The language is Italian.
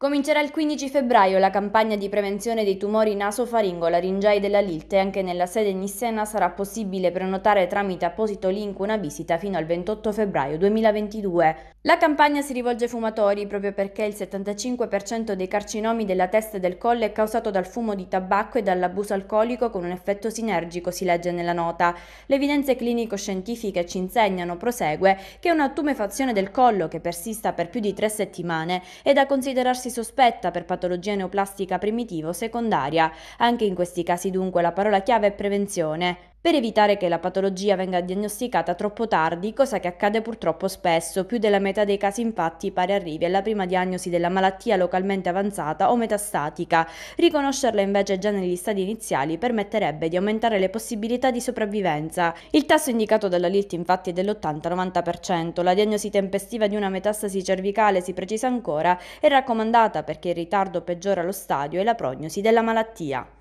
Comincerà il 15 febbraio la campagna di prevenzione dei tumori nasofaringo-laringei della Lilt e anche nella sede Nissena sarà possibile prenotare tramite apposito link una visita fino al 28 febbraio 2022. La campagna si rivolge ai fumatori proprio perché il 75% dei carcinomi della testa e del collo è causato dal fumo di tabacco e dall'abuso alcolico con un effetto sinergico, si legge nella nota. Le evidenze clinico-scientifiche ci insegnano, prosegue, che una tumefazione del collo che persista per più di tre settimane è da considerarsi si sospetta per patologia neoplastica primitiva o secondaria. Anche in questi casi dunque la parola chiave è prevenzione per evitare che la patologia venga diagnosticata troppo tardi, cosa che accade purtroppo spesso. Più della metà dei casi infatti pare arrivi alla prima diagnosi della malattia localmente avanzata o metastatica. Riconoscerla invece già negli stadi iniziali permetterebbe di aumentare le possibilità di sopravvivenza. Il tasso indicato dalla LILT infatti è dell'80-90%. La diagnosi tempestiva di una metastasi cervicale, si precisa ancora, è raccomandata perché il ritardo peggiora lo stadio e la prognosi della malattia.